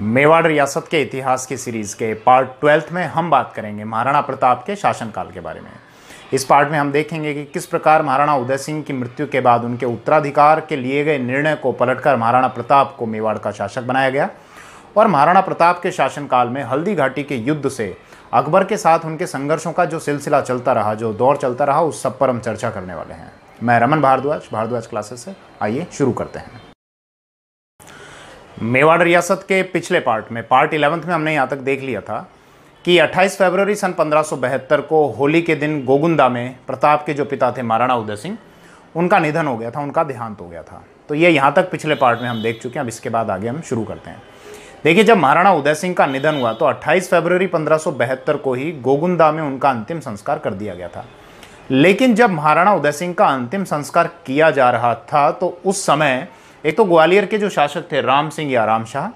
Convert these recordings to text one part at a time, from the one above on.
मेवाड़ रियासत के इतिहास की सीरीज़ के पार्ट ट्वेल्थ में हम बात करेंगे महाराणा प्रताप के शासनकाल के बारे में इस पार्ट में हम देखेंगे कि किस प्रकार महाराणा उदय सिंह की मृत्यु के बाद उनके उत्तराधिकार के लिए गए निर्णय को पलटकर महाराणा प्रताप को मेवाड़ का शासक बनाया गया और महाराणा प्रताप के शासनकाल में हल्दी घाटी के युद्ध से अकबर के साथ उनके संघर्षों का जो सिलसिला चलता रहा जो दौर चलता रहा उस सब पर हम चर्चा करने वाले हैं मैं रमन भारद्वाज भारद्वाज क्लासेस से आइए शुरू करते हैं मेवाड़ रियासत के पिछले पार्ट में पार्ट इलेवंथ में हमने यहाँ तक देख लिया था कि 28 फरवरी सन पंद्रह को होली के दिन गोगुंदा में प्रताप के जो पिता थे महाराणा उदय सिंह उनका निधन हो गया था उनका देहांत हो गया था तो ये यहाँ तक पिछले पार्ट में हम देख चुके हैं अब इसके बाद आगे हम शुरू करते हैं देखिए जब महाराणा उदय सिंह का निधन हुआ तो 28 फरवरी पंद्रह को ही गोगुंदा में उनका अंतिम संस्कार कर दिया गया था लेकिन जब महाराणा उदय सिंह का अंतिम संस्कार किया जा रहा था तो उस समय एक तो ग्वालियर के जो शासक थे राम सिंह या राम शाह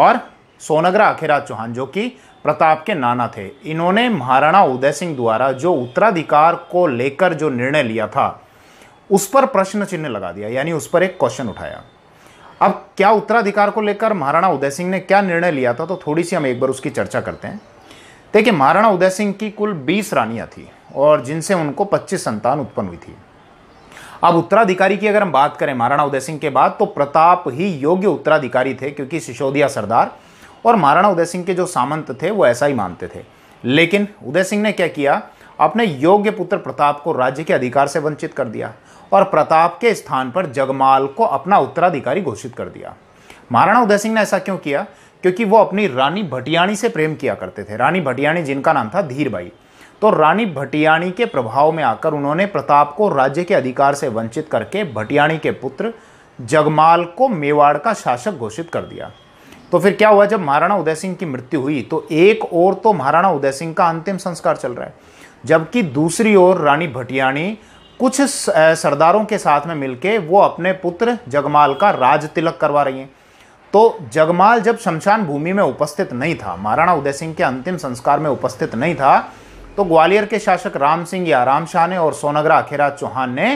और सोनगरा अखेराज चौहान जो कि प्रताप के नाना थे इन्होंने महाराणा उदय सिंह द्वारा जो उत्तराधिकार को लेकर जो निर्णय लिया था उस पर प्रश्न चिन्ह लगा दिया यानी उस पर एक क्वेश्चन उठाया अब क्या उत्तराधिकार को लेकर महाराणा उदय सिंह ने क्या निर्णय लिया था तो थोड़ी सी हम एक बार उसकी चर्चा करते हैं देखिए महाराणा उदय सिंह की कुल 20 रानियां थी और जिनसे उनको 25 संतान उत्पन्न हुई थी अब उत्तराधिकारी की अगर हम बात करें महाराणा उदय सिंह के बाद तो प्रताप ही योग्य उत्तराधिकारी थे क्योंकि सिसोदिया सरदार और महाराणा उदय सिंह के जो सामंत थे वो ऐसा ही मानते थे लेकिन उदय सिंह ने क्या किया अपने योग्य पुत्र प्रताप को राज्य के अधिकार से वंचित कर दिया और प्रताप के स्थान पर जगमाल को अपना उत्तराधिकारी घोषित कर दिया महाराणा उदय सिंह ने ऐसा क्यों किया क्योंकि वो अपनी रानी भटियाणी से प्रेम किया करते थे रानी भटियाणी जिनका नाम था धीरबाई तो रानी भटियाणी के प्रभाव में आकर उन्होंने प्रताप को राज्य के अधिकार से वंचित करके भटियाणी के पुत्र जगमाल को मेवाड़ का शासक घोषित कर दिया तो फिर क्या हुआ जब महाराणा उदय सिंह की मृत्यु हुई तो एक ओर तो महाराणा उदय सिंह का अंतिम संस्कार चल रहा है जबकि दूसरी ओर रानी भटियाणी कुछ सरदारों के साथ में मिलके वो अपने पुत्र जगमाल का राज तिलक करवा रही हैं तो जगमाल जब शमशान भूमि में उपस्थित नहीं था महाराणा उदय सिंह के अंतिम संस्कार में उपस्थित नहीं था तो ग्वालियर के शासक राम सिंह या राम शाह ने और सोनगरा अखेरा चौहान ने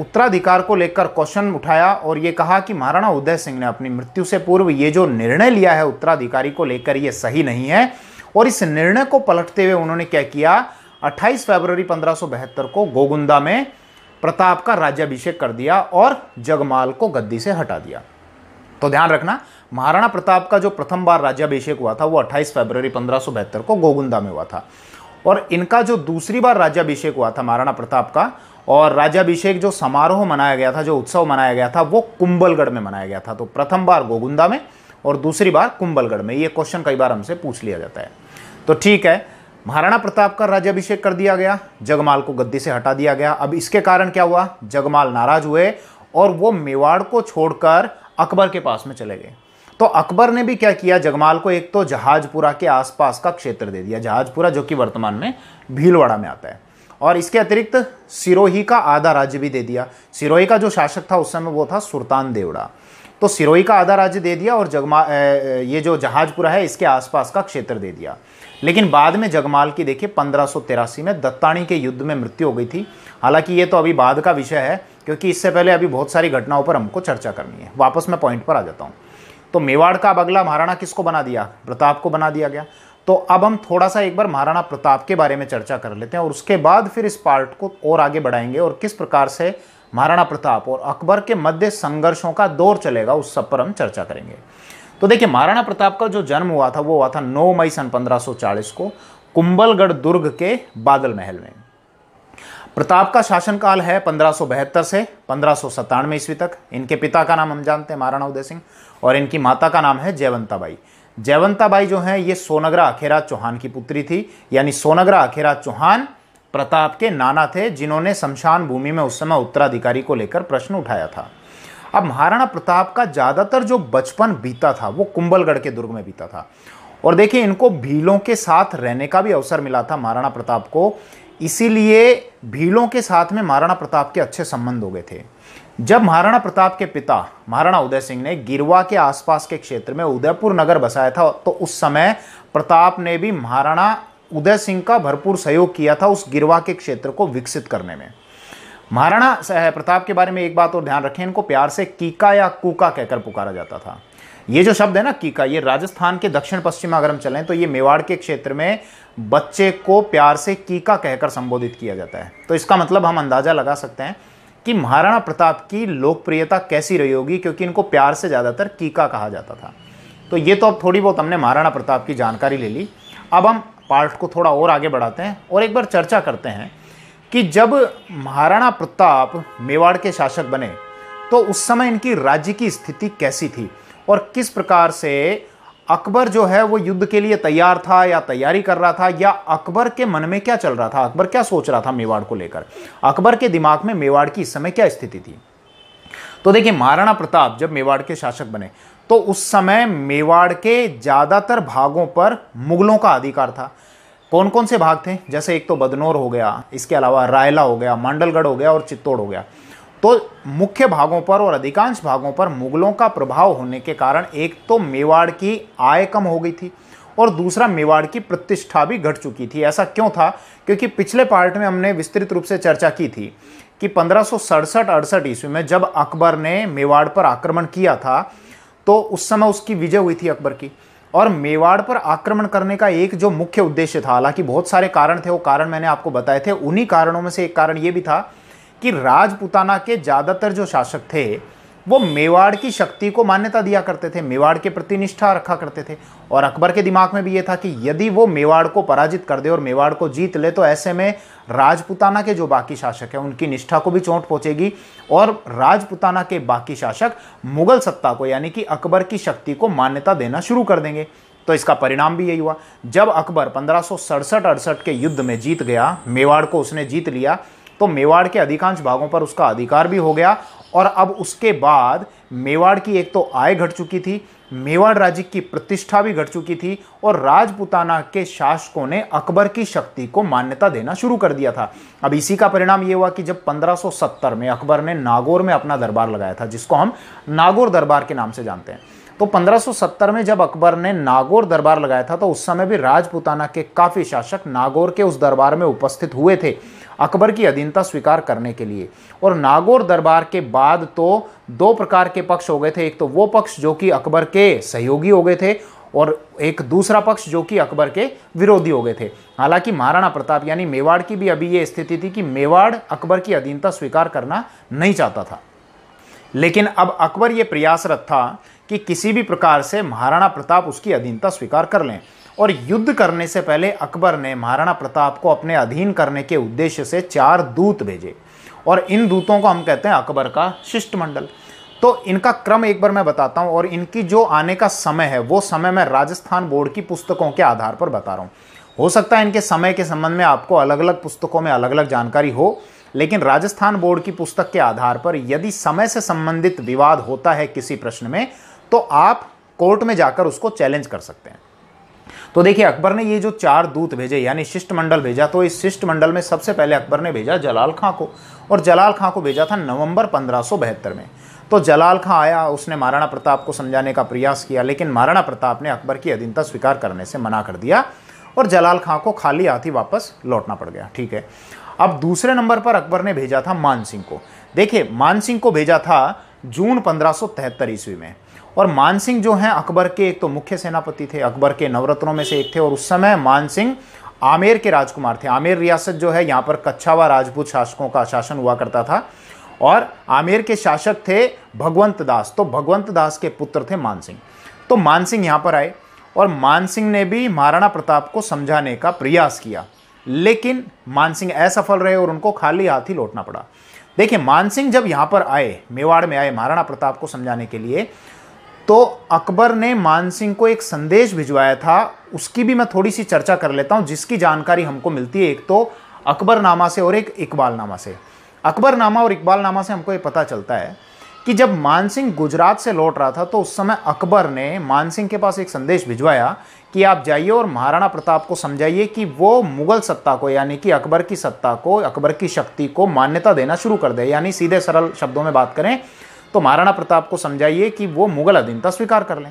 उत्तराधिकार को लेकर क्वेश्चन उठाया और ये कहा कि महाराणा उदय सिंह ने अपनी मृत्यु से पूर्व ये जो निर्णय लिया है उत्तराधिकारी को लेकर ये सही नहीं है और इस निर्णय को पलटते हुए उन्होंने क्या किया 28 फरवरी पंद्रह को गोगुंदा में प्रताप का राज्याभिषेक कर दिया और जगमाल को गद्दी से हटा दिया तो ध्यान रखना महाराणा प्रताप का जो प्रथम बार राज्याभिषेक हुआ था वो 28 फरवरी पंद्रह को गोगुंदा में हुआ था और इनका जो दूसरी बार राज्याभिषेक हुआ था महाराणा प्रताप का और राज्याभिषेक जो समारोह मनाया गया था जो उत्सव मनाया गया था वो कुंबलगढ़ में मनाया गया था तो प्रथम बार गोगुंदा में और दूसरी बार कुंबलगढ़ में ये क्वेश्चन कई बार हमसे पूछ लिया जाता है तो ठीक है महाराणा प्रताप का राज्याभिषेक कर दिया गया जगमाल को गद्दी से हटा दिया गया अब इसके कारण क्या हुआ जगमाल नाराज हुए और वो मेवाड़ को छोड़कर अकबर के पास में चले गए तो अकबर ने भी क्या किया जगमाल को एक तो जहाजपुरा के आसपास का क्षेत्र दे दिया जहाजपुरा जो कि वर्तमान में भीलवाड़ा में आता है और इसके अतिरिक्त सिरोही का आधा राज्य भी दे दिया सिरोही का जो शासक था उस समय वो था सुल्तान देवड़ा तो सिरोही का आधा राज्य दे दिया और जगमा ये जो जहाजपुरा है इसके आसपास का क्षेत्र दे दिया लेकिन बाद में जगमाल की देखिए पंद्रह में दत्ताणी के युद्ध में मृत्यु हो गई थी हालांकि ये तो अभी बाद का विषय है क्योंकि इससे पहले अभी बहुत सारी घटनाओं पर हमको चर्चा करनी है वापस मैं पॉइंट पर आ जाता हूँ तो मेवाड़ का अब अगला महाराणा किसको बना दिया प्रताप को बना दिया गया तो अब हम थोड़ा सा एक बार महाराणा प्रताप के बारे में चर्चा कर लेते हैं और उसके बाद फिर इस पार्ट को और आगे बढ़ाएंगे और किस प्रकार से महाराणा प्रताप और अकबर के मध्य संघर्षों का दौर चलेगा उस सब पर हम चर्चा करेंगे तो देखिए महाराणा प्रताप का जो जन्म हुआ था वो हुआ था 9 मई सन 1540 को कुंबलगढ़ दुर्ग के बादल महल में प्रताप का शासनकाल है पंद्रह से पंद्रह ईस्वी तक इनके पिता का नाम हम जानते हैं महाराणा उदय सिंह और इनकी माता का नाम है जयवंताबाई जयवंताबाई जो है ये सोनगरा अखेरा चौहान की पुत्री थी यानी सोनगरा अखेरा चौहान प्रताप के नाना थे जिन्होंने शमशान भूमि में उस समय उत्तराधिकारी को लेकर प्रश्न उठाया था अब महाराणा प्रताप का ज़्यादातर जो बचपन बीता था वो कुंबलगढ़ के दुर्ग में बीता था और देखिए इनको भीलों के साथ रहने का भी अवसर मिला था महाराणा प्रताप को इसीलिए भीलों के साथ में महाराणा प्रताप के अच्छे संबंध हो गए थे जब महाराणा प्रताप के पिता महाराणा उदय सिंह ने गिरवा के आसपास के क्षेत्र में उदयपुर नगर बसाया था तो उस समय प्रताप ने भी महाराणा उदय सिंह का भरपूर सहयोग किया था उस गिरवा के क्षेत्र को विकसित करने में महाराणा प्रताप के बारे में एक बात और ध्यान रखें इनको प्यार से कीका या कूका कहकर पुकारा जाता था ये जो शब्द है ना कीका ये राजस्थान के दक्षिण पश्चिम अगर हम चलें तो ये मेवाड़ के क्षेत्र में बच्चे को प्यार से कीका कहकर संबोधित किया जाता है तो इसका मतलब हम अंदाज़ा लगा सकते हैं कि महाराणा प्रताप की लोकप्रियता कैसी रही होगी क्योंकि इनको प्यार से ज़्यादातर कीका कहा जाता था तो ये तो अब थोड़ी बहुत हमने महाराणा प्रताप की जानकारी ले ली अब हम पार्ट को थोड़ा और आगे बढ़ाते हैं और एक बार चर्चा करते हैं कि जब महाराणा प्रताप मेवाड़ के शासक बने तो उस समय इनकी राज्य की स्थिति कैसी थी और किस प्रकार से अकबर जो है वो युद्ध के लिए तैयार था या तैयारी कर रहा था या अकबर के मन में क्या चल रहा था अकबर क्या सोच रहा था मेवाड़ को लेकर अकबर के दिमाग में मेवाड़ की इस समय क्या स्थिति थी तो देखिए महाराणा प्रताप जब मेवाड़ के शासक बने तो उस समय मेवाड़ के ज़्यादातर भागों पर मुगलों का अधिकार था कौन कौन से भाग थे जैसे एक तो बदनौर हो गया इसके अलावा रायला हो गया मांडलगढ़ हो गया और चित्तौड़ हो गया तो मुख्य भागों पर और अधिकांश भागों पर मुगलों का प्रभाव होने के कारण एक तो मेवाड़ की आय कम हो गई थी और दूसरा मेवाड़ की प्रतिष्ठा भी घट चुकी थी ऐसा क्यों था क्योंकि पिछले पार्ट में हमने विस्तृत रूप से चर्चा की थी कि पंद्रह सौ ईस्वी में जब अकबर ने मेवाड़ पर आक्रमण किया था तो उस समय उसकी विजय हुई थी अकबर की और मेवाड़ पर आक्रमण करने का एक जो मुख्य उद्देश्य था हालांकि बहुत सारे कारण थे वो कारण मैंने आपको बताए थे उन्हीं कारणों में से एक कारण ये भी था कि राजपुताना के ज़्यादातर जो शासक थे वो मेवाड़ की शक्ति को मान्यता दिया करते थे मेवाड़ के प्रति निष्ठा रखा करते थे और अकबर के दिमाग में भी ये था कि यदि वो मेवाड़ को पराजित कर दे और मेवाड़ को जीत ले तो ऐसे में राजपुताना के जो बाकी शासक हैं उनकी निष्ठा को भी चोट पहुंचेगी और राजपुताना के बाकी शासक मुगल सत्ता को यानी कि अकबर की शक्ति को मान्यता देना शुरू कर देंगे तो इसका परिणाम भी यही हुआ जब अकबर पंद्रह सौ के युद्ध में जीत गया मेवाड़ को उसने जीत लिया तो मेवाड़ के अधिकांश भागों पर उसका अधिकार भी हो गया और अब उसके बाद मेवाड़ की एक तो आय घट चुकी थी मेवाड़ राज्य की प्रतिष्ठा भी घट चुकी थी और राजपुताना के शासकों ने अकबर की शक्ति को मान्यता देना शुरू कर दिया था अब इसी का परिणाम ये हुआ कि जब 1570 में अकबर ने नागौर में अपना दरबार लगाया था जिसको हम नागौर दरबार के नाम से जानते हैं तो 1570 में जब अकबर ने नागौर दरबार लगाया था तो उस समय भी राजपुताना के काफ़ी शासक नागौर के उस दरबार में उपस्थित हुए थे अकबर की अधीनता स्वीकार करने के लिए और नागौर दरबार के बाद तो दो प्रकार के पक्ष हो गए थे एक तो वो पक्ष जो कि अकबर के सहयोगी हो गए थे और एक दूसरा पक्ष जो कि अकबर के विरोधी हो गए थे हालांकि महाराणा प्रताप यानी मेवाड़ की भी अभी ये स्थिति थी कि मेवाड़ अकबर की अधीनता स्वीकार करना नहीं चाहता था लेकिन अब अकबर ये प्रयासरत था कि किसी भी प्रकार से महाराणा प्रताप उसकी अधीनता स्वीकार कर लें और युद्ध करने से पहले अकबर ने महाराणा प्रताप को अपने अधीन करने के उद्देश्य से चार दूत भेजे और इन दूतों को हम कहते हैं अकबर का शिष्टमंडल तो इनका क्रम एक बार मैं बताता हूँ और इनकी जो आने का समय है वो समय मैं राजस्थान बोर्ड की पुस्तकों के आधार पर बता रहा हूँ हो सकता है इनके समय के संबंध में आपको अलग अलग पुस्तकों में अलग अलग जानकारी हो लेकिन राजस्थान बोर्ड की पुस्तक के आधार पर यदि समय से संबंधित विवाद होता है किसी प्रश्न में तो आप कोर्ट में जाकर उसको चैलेंज कर सकते हैं तो देखिए अकबर ने ये जो चार दूत भेजे यानी शिष्टमंडल भेजा तो इस शिष्टमंडल में सबसे पहले अकबर ने भेजा जलाल खां को और जलाल खां को भेजा था नवंबर पंद्रह में तो जलाल खां आया उसने महाराणा प्रताप को समझाने का प्रयास किया लेकिन महाराणा प्रताप ने अकबर की अधीनता स्वीकार करने से मना कर दिया और जलाल खां को खाली हाथी वापस लौटना पड़ गया ठीक है अब दूसरे नंबर पर अकबर ने भेजा था मान सिंह को देखिए मान सिंह को भेजा था जून पंद्रह ईस्वी में और मानसिंह जो हैं अकबर के एक तो मुख्य सेनापति थे अकबर के नवरत्नों में से एक थे और उस समय मानसिंह आमेर के राजकुमार थे आमेर रियासत जो है यहाँ पर कच्छावा राजपूत शासकों का शासन हुआ करता था और आमेर के शासक थे भगवंत दास तो भगवंत दास के पुत्र थे मानसिंह तो मानसिंह यहाँ पर आए और मानसिंह ने भी महाराणा प्रताप को समझाने का प्रयास किया लेकिन मानसिंह असफल रहे और उनको खाली हाथ ही लौटना पड़ा देखिए मानसिंह जब यहाँ पर आए मेवाड़ में आए महाराणा प्रताप को समझाने के लिए तो अकबर ने मानसिंह को एक संदेश भिजवाया था उसकी भी मैं थोड़ी सी चर्चा कर लेता हूँ जिसकी जानकारी हमको मिलती है एक तो अकबरनामा से और एक इकबालनामा से अकबरनामा और इकबालनामा से हमको ये पता चलता है कि जब मानसिंह गुजरात से लौट रहा था तो उस समय अकबर ने मानसिंह के पास एक संदेश भिजवाया कि आप जाइए और महाराणा प्रताप को समझाइए कि वो मुगल सत्ता को यानी कि अकबर की सत्ता को अकबर की शक्ति को मान्यता देना शुरू कर दे यानी सीधे सरल शब्दों में बात करें तो महाराणा प्रताप को समझाइए कि वो मुगल अधीनता स्वीकार कर लें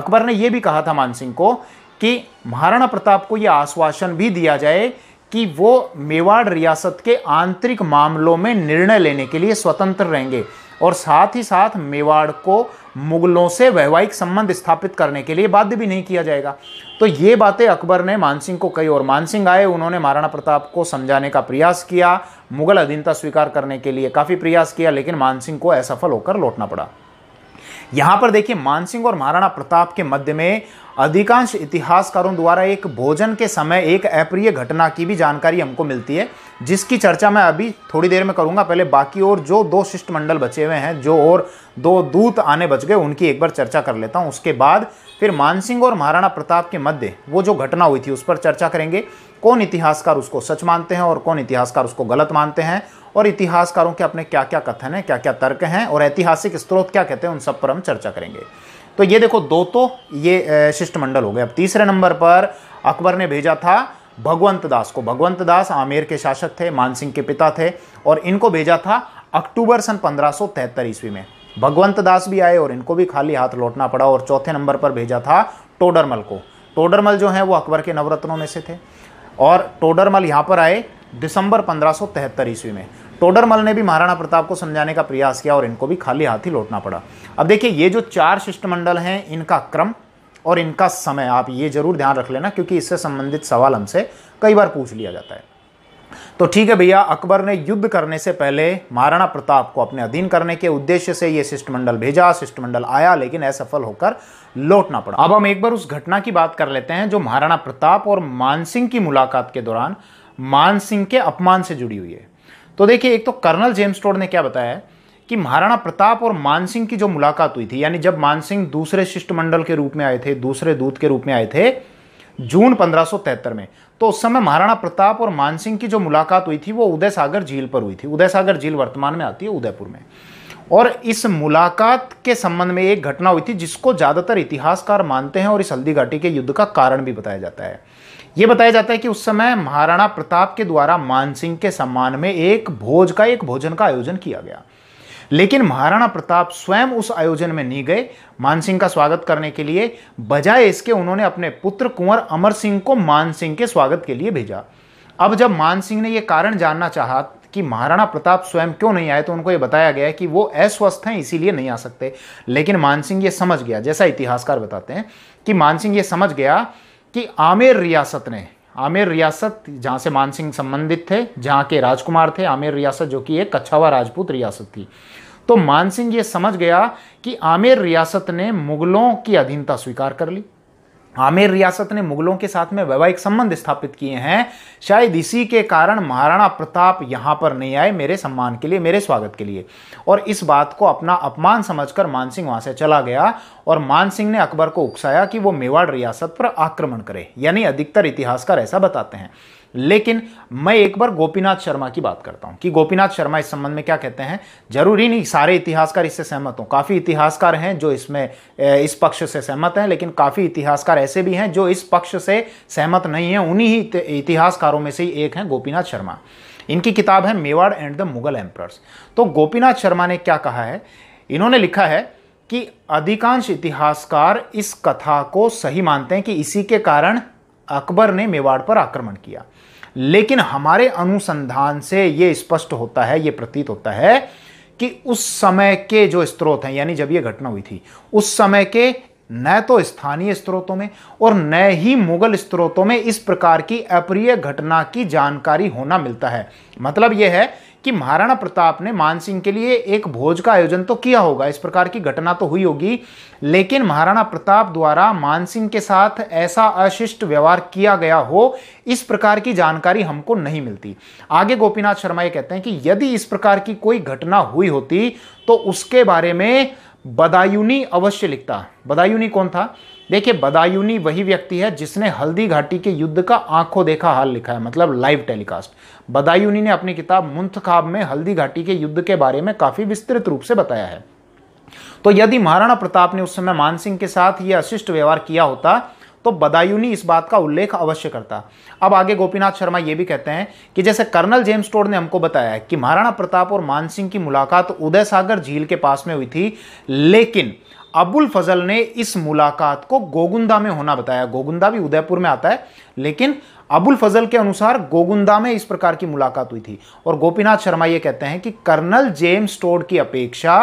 अकबर ने यह भी कहा था मानसिंह को कि महाराणा प्रताप को यह आश्वासन भी दिया जाए कि वो मेवाड़ रियासत के आंतरिक मामलों में निर्णय लेने के लिए स्वतंत्र रहेंगे और साथ ही साथ मेवाड़ को मुगलों से वैवाहिक संबंध स्थापित करने के लिए बाध्य भी नहीं किया जाएगा तो ये बातें अकबर ने मानसिंह को कही और मानसिंह आए उन्होंने महाराणा प्रताप को समझाने का प्रयास किया मुगल अधीनता स्वीकार करने के लिए काफ़ी प्रयास किया लेकिन मानसिंह को असफल होकर लौटना पड़ा यहाँ पर देखिए मानसिंह और महाराणा प्रताप के मध्य में अधिकांश इतिहासकारों द्वारा एक भोजन के समय एक अप्रिय घटना की भी जानकारी हमको मिलती है जिसकी चर्चा मैं अभी थोड़ी देर में करूंगा पहले बाकी और जो दो शिष्टमंडल बचे हुए हैं जो और दो दूत आने बच गए उनकी एक बार चर्चा कर लेता हूं उसके बाद फिर मानसिंह और महाराणा प्रताप के मध्य वो जो घटना हुई थी उस पर चर्चा करेंगे कौन इतिहासकार उसको सच मानते हैं और कौन इतिहासकार उसको गलत मानते हैं और इतिहासकारों के अपने क्या क्या कथन है क्या क्या तर्क हैं और ऐतिहासिक स्त्रोत क्या कहते हैं उन सब पर हम चर्चा करेंगे तो ये देखो दो तो ये शिष्टमंडल हो गए अब तीसरे नंबर पर अकबर ने भेजा था भगवंत दास को भगवंत दास आमेर के शासक थे मानसिंह के पिता थे और इनको भेजा था अक्टूबर सन पंद्रह ईस्वी में भगवंत दास भी आए और इनको भी खाली हाथ लौटना पड़ा और चौथे नंबर पर भेजा था टोडरमल को टोडरमल जो है वो अकबर के नवरत्नों में से थे और टोडरमल यहाँ पर आए दिसंबर पंद्रह ईस्वी में टोडरमल ने भी महाराणा प्रताप को समझाने का प्रयास किया और इनको भी खाली हाथ ही लौटना पड़ा अब देखिए ये जो चार शिष्टमंडल हैं इनका क्रम और इनका समय आप ये जरूर ध्यान रख लेना क्योंकि इससे संबंधित सवाल हमसे कई बार पूछ लिया जाता है तो ठीक है भैया अकबर ने युद्ध करने से पहले महाराणा प्रताप को अपने अधीन करने के उद्देश्य से यह शिष्टमंडल भेजा शिष्टमंडल आया लेकिन असफल होकर लौटना पड़ा अब हम एक बार उस घटना की बात कर लेते हैं जो महाराणा प्रताप और मानसिंह की मुलाकात के दौरान मानसिंह के अपमान से जुड़ी हुई है तो देखिए एक तो कर्नल जेम्स टोड ने क्या बताया कि महाराणा प्रताप और मानसिंह की जो मुलाकात हुई थी यानी जब मानसिंह दूसरे शिष्टमंडल के रूप में आए थे दूसरे दूत के रूप में आए थे जून पंद्रह में तो उस समय महाराणा प्रताप और मानसिंह की जो मुलाकात हुई थी वो उदय सागर झील पर हुई थी उदय सागर झील वर्तमान में आती है उदयपुर में और इस मुलाकात के संबंध में एक घटना हुई थी जिसको ज़्यादातर इतिहासकार मानते हैं और इस हल्दी घाटी के युद्ध का कारण भी बताया जाता है ये बताया जाता है कि उस समय महाराणा प्रताप के द्वारा मानसिंह के सम्मान में एक भोज का एक भोजन का आयोजन किया गया लेकिन महाराणा प्रताप स्वयं उस आयोजन में नहीं गए मानसिंह का स्वागत करने के लिए बजाय इसके उन्होंने अपने पुत्र कुंवर अमर सिंह को मानसिंह के स्वागत के लिए भेजा अब जब मानसिंह ने यह कारण जानना चाहा कि महाराणा प्रताप स्वयं क्यों नहीं आए तो उनको ये बताया गया कि वो अस्वस्थ हैं इसीलिए नहीं आ सकते लेकिन मानसिंह ये समझ गया जैसा इतिहासकार बताते हैं कि मानसिंह ये समझ गया कि आमेर रियासत ने आमेर रियासत जहाँ से मानसिंह संबंधित थे जहाँ के राजकुमार थे आमेर रियासत जो कि एक कच्छावा राजपूत रियासत थी तो मानसिंह ये समझ गया कि आमेर रियासत ने मुगलों की अधीनता स्वीकार कर ली आमिर रियासत ने मुगलों के साथ में वैवाहिक संबंध स्थापित किए हैं शायद इसी के कारण महाराणा प्रताप यहाँ पर नहीं आए मेरे सम्मान के लिए मेरे स्वागत के लिए और इस बात को अपना अपमान समझकर मानसिंह वहाँ से चला गया और मानसिंह ने अकबर को उकसाया कि वो मेवाड़ रियासत पर आक्रमण करे यानी अधिकतर इतिहासकार ऐसा बताते हैं लेकिन मैं एक बार गोपीनाथ शर्मा की बात करता हूं कि गोपीनाथ शर्मा इस संबंध में क्या कहते हैं जरूरी नहीं सारे इतिहासकार इससे सहमत हों काफ़ी इतिहासकार हैं जो इसमें इस पक्ष से सहमत हैं लेकिन काफ़ी इतिहासकार ऐसे भी हैं जो इस पक्ष से सहमत नहीं है उन्हीं ही इतिहासकारों में से एक हैं गोपीनाथ शर्मा इनकी किताब है Mewar and the Mughal emperors तो गोपीनाथ शर्मा ने क्या कहा है इन्होंने लिखा है कि अधिकांश इतिहासकार इस कथा को सही मानते हैं कि इसी के कारण अकबर ने मेवाड़ पर आक्रमण किया लेकिन हमारे अनुसंधान से ये स्पष्ट होता है ये प्रतीत होता है कि उस समय के जो स्त्रोत हैं यानी जब ये घटना हुई थी उस समय के न तो स्थानीय स्रोतों में और न ही मुगल स्रोतों में इस प्रकार की अप्रिय घटना की जानकारी होना मिलता है मतलब यह है कि महाराणा प्रताप ने मानसिंह के लिए एक भोज का आयोजन तो किया होगा इस प्रकार की घटना तो हुई होगी लेकिन महाराणा प्रताप द्वारा मानसिंह के साथ ऐसा अशिष्ट व्यवहार किया गया हो इस प्रकार की जानकारी हमको नहीं मिलती आगे गोपीनाथ शर्मा ये कहते हैं कि यदि इस प्रकार की कोई घटना हुई होती तो उसके बारे में बदायूनी अवश्य लिखता बदायूनी कौन था देखिए बदायूनी वही व्यक्ति है जिसने हल्दी घाटी के युद्ध का आंखों देखा हाल लिखा है मतलब लाइव टेलीकास्ट बदायूनी ने अपनी किताब मुंतखाब में हल्दी घाटी के युद्ध के बारे में काफ़ी विस्तृत रूप से बताया है तो यदि महाराणा प्रताप ने उस समय मानसिंह के साथ यह अशिष्ट व्यवहार किया होता तो बदायूनी इस बात का उल्लेख अवश्य करता अब आगे गोपीनाथ शर्मा यह भी कहते हैं कि जैसे कर्नल जेम्स टोड ने हमको बताया कि महाराणा प्रताप और मानसिंह की मुलाकात उदय सागर झील के पास में हुई थी लेकिन अबुल फजल ने इस मुलाकात को गोगुंदा में होना बताया गोगुंदा भी उदयपुर में आता है लेकिन अबुल फजल के अनुसार गोगुंदा में इस प्रकार की मुलाकात हुई थी और गोपीनाथ शर्मा यह कहते हैं कि कर्नल जेम्स टोड की अपेक्षा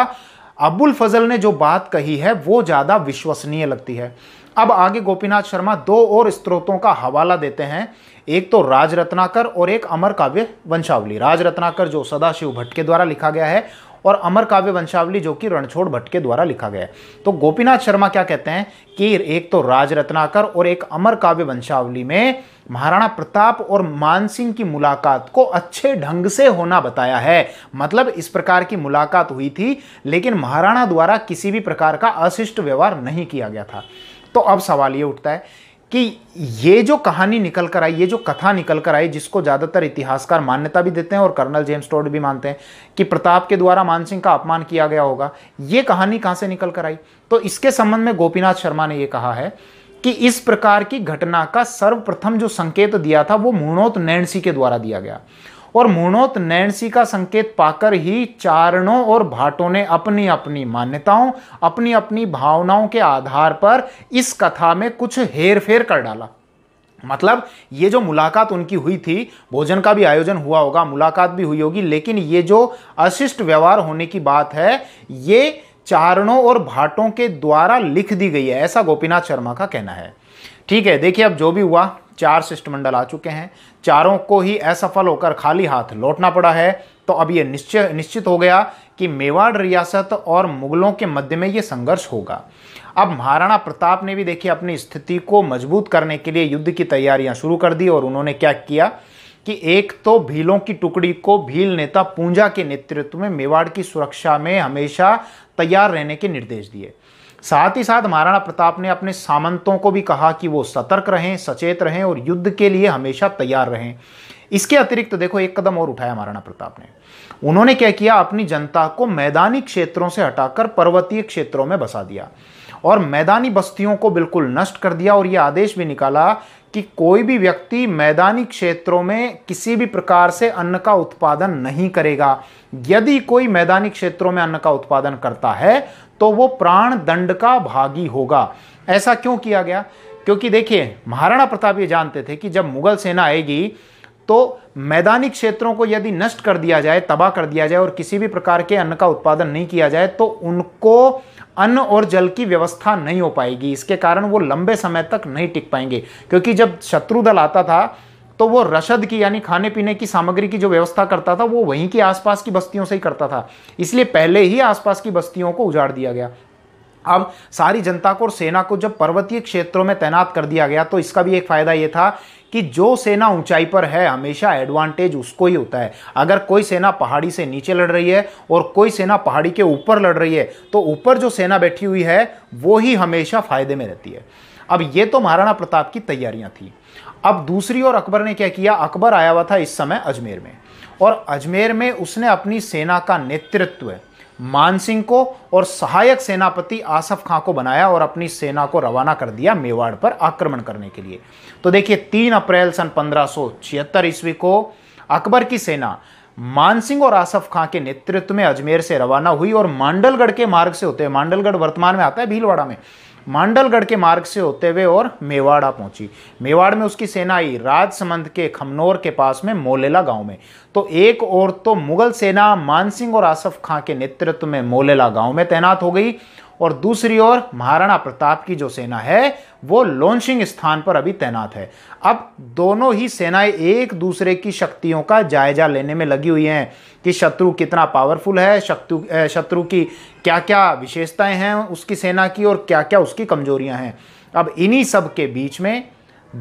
अबुल फजल ने जो बात कही है वो ज़्यादा विश्वसनीय लगती है अब आगे गोपीनाथ शर्मा दो और स्त्रोतों का हवाला देते हैं एक तो राज रत्नाकर और एक अमर काव्य वंशावली राज रत्नाकर जो सदाशिव भट्ट के द्वारा लिखा गया है और अमर काव्य वंशावली जो कि रणछोड़ भट्ट के द्वारा लिखा गया है तो गोपीनाथ शर्मा क्या कहते हैं कि एक तो राज रत्नाकर और एक अमर काव्य वंशावली में महाराणा प्रताप और मानसिंह की मुलाकात को अच्छे ढंग से होना बताया है मतलब इस प्रकार की मुलाकात हुई थी लेकिन महाराणा द्वारा किसी भी प्रकार का अशिष्ट व्यवहार नहीं किया गया था तो अब सवाल ये उठता है कि ये जो कहानी निकल कर आई ये जो कथा निकल कर आई जिसको ज़्यादातर इतिहासकार मान्यता भी देते हैं और कर्नल जेम्स टोड भी मानते हैं कि प्रताप के द्वारा मानसिंह का अपमान किया गया होगा ये कहानी कहाँ से निकल कर आई तो इसके संबंध में गोपीनाथ शर्मा ने ये कहा है कि इस प्रकार की घटना का सर्वप्रथम जो संकेत दिया था वो मूर्णोत नैणसी के द्वारा दिया गया और मुणोत नैणसी का संकेत पाकर ही चारणों और भाटों ने अपनी अपनी मान्यताओं अपनी अपनी भावनाओं के आधार पर इस कथा में कुछ हेर फेर कर डाला मतलब ये जो मुलाकात उनकी हुई थी भोजन का भी आयोजन हुआ होगा मुलाकात भी हुई होगी लेकिन ये जो अशिष्ट व्यवहार होने की बात है ये चारणों और भाटों के द्वारा लिख दी गई है ऐसा गोपीनाथ शर्मा का कहना है ठीक है देखिए अब जो भी हुआ चार शिष्टमंडल आ चुके हैं चारों को ही असफल होकर खाली हाथ लौटना पड़ा है तो अब ये निश्चय निश्चित हो गया कि मेवाड़ रियासत और मुगलों के मध्य में ये संघर्ष होगा अब महाराणा प्रताप ने भी देखिए अपनी स्थिति को मजबूत करने के लिए युद्ध की तैयारियां शुरू कर दी और उन्होंने क्या किया कि एक तो भीलों की टुकड़ी को भील नेता पूंजा के नेतृत्व में मेवाड़ की सुरक्षा में हमेशा तैयार रहने के निर्देश दिए साथ ही साथ महाराणा प्रताप ने अपने सामंतों को भी कहा कि वो सतर्क रहें सचेत रहें और युद्ध के लिए हमेशा तैयार रहें इसके अतिरिक्त तो देखो एक कदम और उठाया महाराणा प्रताप ने उन्होंने क्या किया अपनी जनता को मैदानी क्षेत्रों से हटाकर पर्वतीय क्षेत्रों में बसा दिया और मैदानी बस्तियों को बिल्कुल नष्ट कर दिया और ये आदेश भी निकाला कि कोई भी व्यक्ति मैदानी क्षेत्रों में किसी भी प्रकार से अन्न का उत्पादन नहीं करेगा यदि कोई मैदानी क्षेत्रों में अन्न का उत्पादन करता है तो वो प्राण दंड का भागी होगा ऐसा क्यों किया गया क्योंकि देखिए महाराणा प्रताप ये जानते थे कि जब मुगल सेना आएगी तो मैदानी क्षेत्रों को यदि नष्ट कर दिया जाए तबाह कर दिया जाए और किसी भी प्रकार के अन्न का उत्पादन नहीं किया जाए तो उनको अन्न और जल की व्यवस्था नहीं हो पाएगी इसके कारण वो लंबे समय तक नहीं टिक पाएंगे क्योंकि जब शत्रु दल आता था तो वो रसद की यानी खाने पीने की सामग्री की जो व्यवस्था करता था वो वहीं के आसपास की बस्तियों से ही करता था इसलिए पहले ही आसपास की बस्तियों को उजाड़ दिया गया अब सारी जनता को और सेना को जब पर्वतीय क्षेत्रों में तैनात कर दिया गया तो इसका भी एक फायदा ये था कि जो सेना ऊंचाई पर है हमेशा एडवांटेज उसको ही होता है अगर कोई सेना पहाड़ी से नीचे लड़ रही है और कोई सेना पहाड़ी के ऊपर लड़ रही है तो ऊपर जो सेना बैठी हुई है वो ही हमेशा फायदे में रहती है अब ये तो महाराणा प्रताप की तैयारियां थी अब दूसरी ओर अकबर ने क्या किया अकबर आया हुआ था इस समय अजमेर में और अजमेर में उसने अपनी सेना का नेतृत्व मान सिंह को और सहायक सेनापति आसफ खां को बनाया और अपनी सेना को रवाना कर दिया मेवाड़ पर आक्रमण करने के लिए तो देखिए तीन अप्रैल सन पंद्रह ईस्वी को अकबर की सेना मानसिंह और आसफ खां के नेतृत्व में अजमेर से रवाना हुई और मांडलगढ़ के मार्ग से होते हैं मांडलगढ़ वर्तमान में आता है भीलवाड़ा में मांडलगढ़ के मार्ग से होते हुए और मेवाड़ा पहुंची मेवाड़ में उसकी सेना आई राजसमंद के खमनौर के पास में मोलेला गांव में तो एक और तो मुगल सेना मानसिंह और आसफ खां के नेतृत्व में मोलेला गांव में तैनात हो गई और दूसरी ओर महाराणा प्रताप की जो सेना है वो लॉन्चिंग स्थान पर अभी तैनात है अब दोनों ही सेनाएं एक दूसरे की शक्तियों का जायजा लेने में लगी हुई हैं कि शत्रु कितना पावरफुल है शत्रु शत्रु की क्या क्या विशेषताएं हैं उसकी सेना की और क्या क्या उसकी कमजोरियां हैं अब इन्हीं सब के बीच में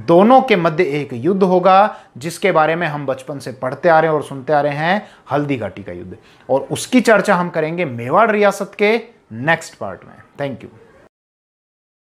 दोनों के मध्य एक युद्ध होगा जिसके बारे में हम बचपन से पढ़ते आ रहे हैं और सुनते आ रहे हैं हल्दी घाटी का युद्ध और उसकी चर्चा हम करेंगे मेवाड़ रियासत के नेक्स्ट पार्ट में थैंक यू